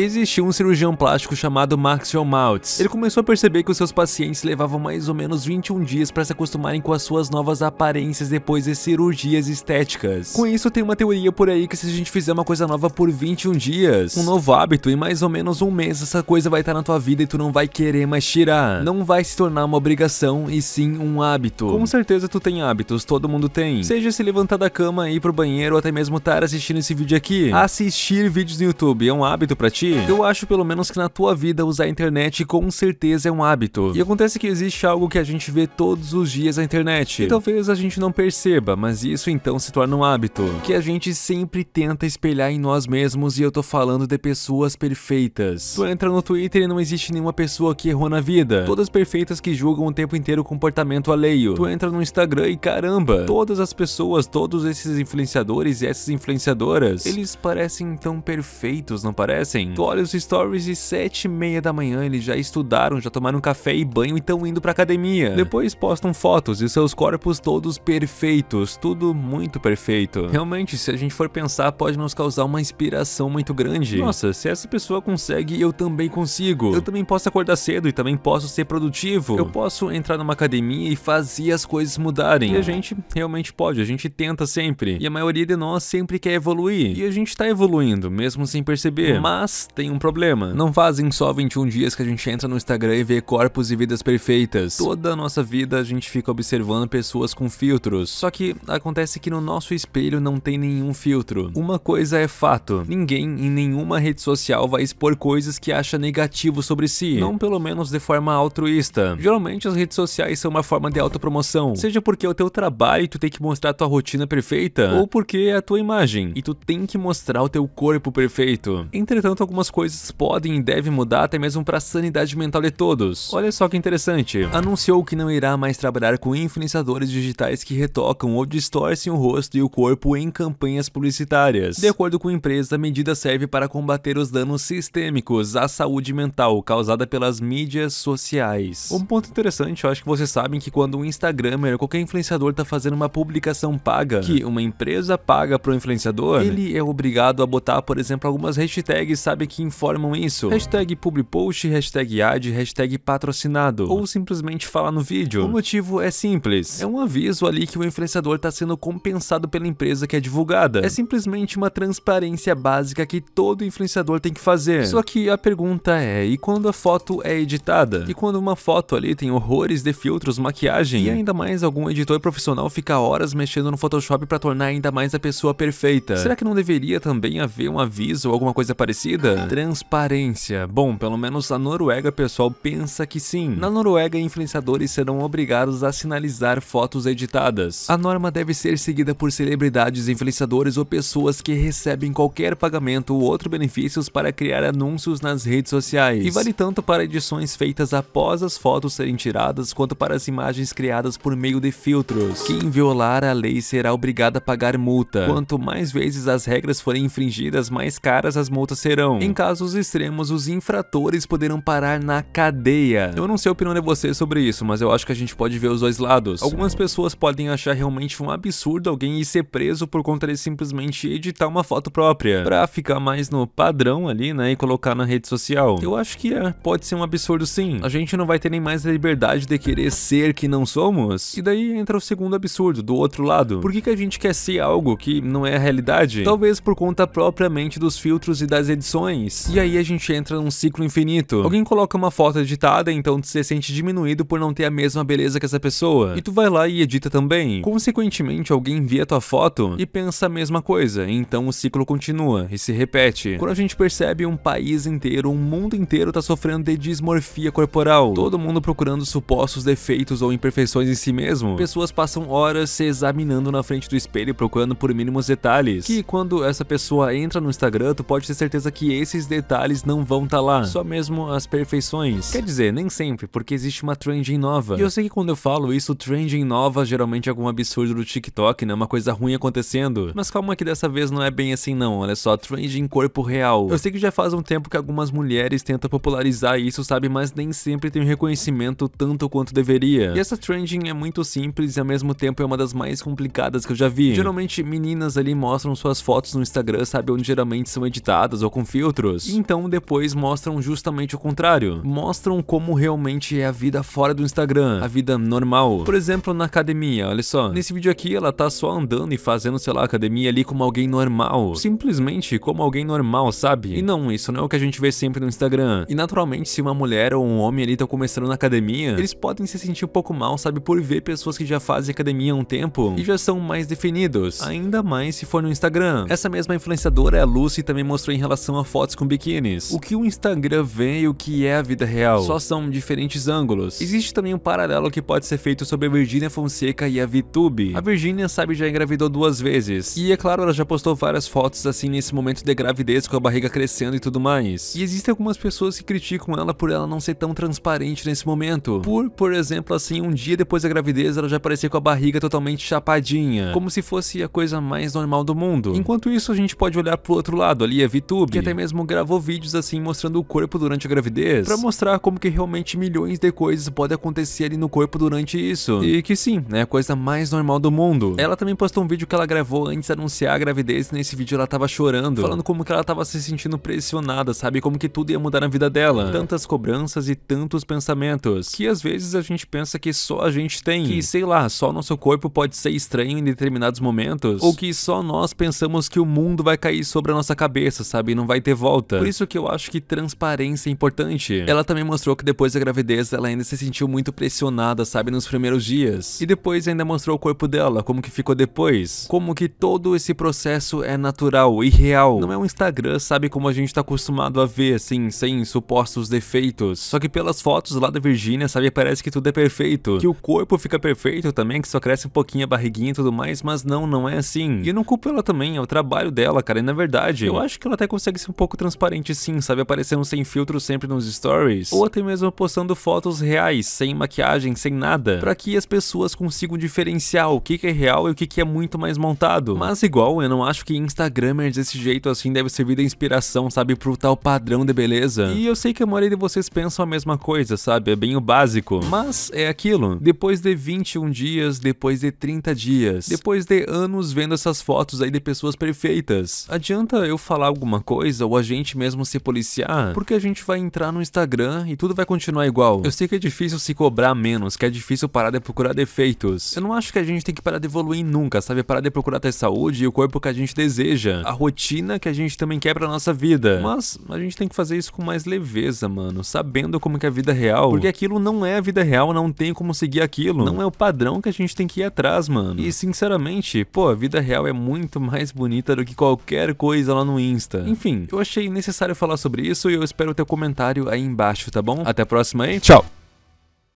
Existia um cirurgião plástico chamado Maxwell Maltz. Ele começou a perceber que os seus pacientes levavam mais ou menos 21 dias para se acostumarem com as suas novas aparências depois de cirurgias estéticas. Com isso, tem uma teoria por aí que se a gente fizer uma coisa nova por 21 dias, um novo hábito, em mais ou menos um mês essa coisa vai estar na tua vida e tu não vai querer mais tirar. Não vai se tornar uma obrigação e sim um hábito. Com certeza tu tem hábitos, todo mundo tem. Seja se levantar da cama, ir pro banheiro ou até mesmo estar tá assistindo esse vídeo aqui. Assistir vídeos no YouTube é um hábito para ti? Eu acho pelo menos que na tua vida usar a internet com certeza é um hábito. E acontece que existe algo que a gente vê todos os dias na internet. E talvez a gente não perceba, mas isso então se torna um hábito. Que a gente sempre tenta espelhar em nós mesmos e eu tô falando de pessoas perfeitas. Tu entra no Twitter e não existe nenhuma pessoa que errou na vida. Todas perfeitas que julgam o tempo inteiro o comportamento alheio. Tu entra no Instagram e caramba, todas as pessoas, todos esses influenciadores e essas influenciadoras, eles parecem tão perfeitos, não parecem? 8 olha os stories e 7 e meia da manhã, eles já estudaram, já tomaram café e banho e estão indo pra academia. Depois postam fotos e seus corpos todos perfeitos, tudo muito perfeito. Realmente, se a gente for pensar, pode nos causar uma inspiração muito grande. Nossa, se essa pessoa consegue, eu também consigo. Eu também posso acordar cedo e também posso ser produtivo. Eu posso entrar numa academia e fazer as coisas mudarem. E a gente realmente pode, a gente tenta sempre. E a maioria de nós sempre quer evoluir. E a gente tá evoluindo, mesmo sem perceber. Mas tem um problema. Não fazem só 21 dias que a gente entra no Instagram e vê corpos e vidas perfeitas. Toda a nossa vida a gente fica observando pessoas com filtros. Só que acontece que no nosso espelho não tem nenhum filtro. Uma coisa é fato. Ninguém em nenhuma rede social vai expor coisas que acha negativo sobre si. Não pelo menos de forma altruísta. Geralmente as redes sociais são uma forma de autopromoção. Seja porque é o teu trabalho e tu tem que mostrar a tua rotina perfeita. Ou porque é a tua imagem. E tu tem que mostrar o teu corpo perfeito. Entretanto, algumas coisas podem e devem mudar até mesmo para a sanidade mental de todos. Olha só que interessante. Anunciou que não irá mais trabalhar com influenciadores digitais que retocam ou distorcem o rosto e o corpo em campanhas publicitárias. De acordo com a empresa, a medida serve para combater os danos sistêmicos à saúde mental causada pelas mídias sociais. Um ponto interessante, eu acho que vocês sabem que quando um Instagramer ou qualquer influenciador está fazendo uma publicação paga, que uma empresa paga para o influenciador, ele é obrigado a botar, por exemplo, algumas hashtags, sabe? sabe que informam isso. Hashtag publipost, hashtag ad, hashtag patrocinado. Ou simplesmente fala no vídeo. O motivo é simples. É um aviso ali que o influenciador está sendo compensado pela empresa que é divulgada. É simplesmente uma transparência básica que todo influenciador tem que fazer. Só que a pergunta é, e quando a foto é editada? E quando uma foto ali tem horrores de filtros, maquiagem? E ainda mais algum editor profissional fica horas mexendo no Photoshop para tornar ainda mais a pessoa perfeita? Será que não deveria também haver um aviso ou alguma coisa parecida? vida? Transparência. Bom, pelo menos a Noruega, pessoal pensa que sim. Na Noruega, influenciadores serão obrigados a sinalizar fotos editadas. A norma deve ser seguida por celebridades, influenciadores ou pessoas que recebem qualquer pagamento ou outros benefícios para criar anúncios nas redes sociais. E vale tanto para edições feitas após as fotos serem tiradas, quanto para as imagens criadas por meio de filtros. Quem violar a lei será obrigado a pagar multa. Quanto mais vezes as regras forem infringidas, mais caras as multas serão. Em casos extremos, os infratores poderão parar na cadeia. Eu não sei a opinião de vocês sobre isso, mas eu acho que a gente pode ver os dois lados. Algumas pessoas podem achar realmente um absurdo alguém ir ser preso por conta de simplesmente editar uma foto própria, pra ficar mais no padrão ali, né, e colocar na rede social. Eu acho que é, pode ser um absurdo sim. A gente não vai ter nem mais a liberdade de querer ser que não somos. E daí entra o segundo absurdo, do outro lado. Por que, que a gente quer ser algo que não é a realidade? Talvez por conta propriamente dos filtros e das edições e aí a gente entra num ciclo infinito. Alguém coloca uma foto editada, então tu se sente diminuído por não ter a mesma beleza que essa pessoa. E tu vai lá e edita também. Consequentemente, alguém vê a tua foto e pensa a mesma coisa, então o ciclo continua e se repete. Quando a gente percebe um país inteiro, um mundo inteiro tá sofrendo de dismorfia corporal. Todo mundo procurando supostos defeitos ou imperfeições em si mesmo. Pessoas passam horas se examinando na frente do espelho procurando por mínimos detalhes. Que quando essa pessoa entra no Instagram, tu pode ter certeza que esses detalhes não vão estar tá lá, só mesmo as perfeições. Quer dizer, nem sempre, porque existe uma trending nova. E eu sei que quando eu falo isso, trending nova geralmente é algum absurdo do TikTok, né? Uma coisa ruim acontecendo. Mas calma que dessa vez não é bem assim não, olha só, trending corpo real. Eu sei que já faz um tempo que algumas mulheres tentam popularizar isso, sabe? Mas nem sempre tem um reconhecimento tanto quanto deveria. E essa trending é muito simples e ao mesmo tempo é uma das mais complicadas que eu já vi. Geralmente meninas ali mostram suas fotos no Instagram, sabe? Onde geralmente são editadas ou com filtro neutros. Então depois mostram justamente o contrário. Mostram como realmente é a vida fora do Instagram, a vida normal. Por exemplo, na academia, olha só. Nesse vídeo aqui ela tá só andando e fazendo, sei lá, academia ali como alguém normal. Simplesmente como alguém normal, sabe? E não, isso não é o que a gente vê sempre no Instagram. E naturalmente se uma mulher ou um homem ali tá começando na academia, eles podem se sentir um pouco mal, sabe? Por ver pessoas que já fazem academia há um tempo e já são mais definidos. Ainda mais se for no Instagram. Essa mesma influenciadora, a Lucy, também mostrou em relação a fotos com biquínis. O que o Instagram vê e o que é a vida real só são diferentes ângulos. Existe também um paralelo que pode ser feito sobre a Virgínia Fonseca e a VTube. A Virgínia sabe já engravidou duas vezes. E é claro, ela já postou várias fotos assim nesse momento de gravidez com a barriga crescendo e tudo mais. E existem algumas pessoas que criticam ela por ela não ser tão transparente nesse momento. Por, por exemplo, assim, um dia depois da gravidez ela já apareceu com a barriga totalmente chapadinha, como se fosse a coisa mais normal do mundo. Enquanto isso, a gente pode olhar pro outro lado ali, a VTube, que é até mesmo gravou vídeos assim mostrando o corpo durante a gravidez, para mostrar como que realmente milhões de coisas podem acontecer ali no corpo durante isso. E que sim, é a coisa mais normal do mundo. Ela também postou um vídeo que ela gravou antes de anunciar a gravidez, e nesse vídeo ela tava chorando, falando como que ela tava se sentindo pressionada, sabe? Como que tudo ia mudar na vida dela. Tantas cobranças e tantos pensamentos, que às vezes a gente pensa que só a gente tem, que sei lá, só nosso corpo pode ser estranho em determinados momentos, ou que só nós pensamos que o mundo vai cair sobre a nossa cabeça, sabe? Não vai ter ter volta. Por isso que eu acho que transparência é importante. Ela também mostrou que depois da gravidez ela ainda se sentiu muito pressionada, sabe, nos primeiros dias. E depois ainda mostrou o corpo dela, como que ficou depois. Como que todo esse processo é natural e real. Não é um Instagram, sabe, como a gente tá acostumado a ver, assim, sem supostos defeitos. Só que pelas fotos lá da Virgínia, sabe, parece que tudo é perfeito. Que o corpo fica perfeito também, que só cresce um pouquinho a barriguinha e tudo mais, mas não, não é assim. E eu não culpo ela também, é o trabalho dela, cara, e na é verdade, eu acho que ela até consegue ser um pouco transparente sim, sabe? Aparecendo sem filtro sempre nos stories. Ou até mesmo postando fotos reais, sem maquiagem, sem nada. para que as pessoas consigam diferenciar o que, é real e o que, que é muito mais montado. Mas igual, eu não acho que Instagramers desse jeito assim deve servir de inspiração, sabe? Pro tal padrão de beleza. E eu sei que a maioria de vocês pensam a mesma coisa, sabe? É bem o básico. Mas é aquilo. Depois de 21 dias, depois de 30 dias, depois de anos vendo essas fotos aí de pessoas perfeitas, adianta eu falar alguma coisa ou a gente mesmo se policiar, ah. porque a gente vai entrar no Instagram e tudo vai continuar igual. Eu sei que é difícil se cobrar menos, que é difícil parar de procurar defeitos. Eu não acho que a gente tem que parar de evoluir nunca, sabe? Parar de procurar ter saúde e o corpo que a gente deseja. A rotina que a gente também quer pra nossa vida. Mas a gente tem que fazer isso com mais leveza, mano. Sabendo como que é a vida real. Porque aquilo não é a vida real, não tem como seguir aquilo. Não é o padrão que a gente tem que ir atrás, mano. E sinceramente, pô, a vida real é muito mais bonita do que qualquer coisa lá no Insta. Enfim, eu eu achei necessário falar sobre isso e eu espero o teu comentário aí embaixo, tá bom? Até a próxima e tchau!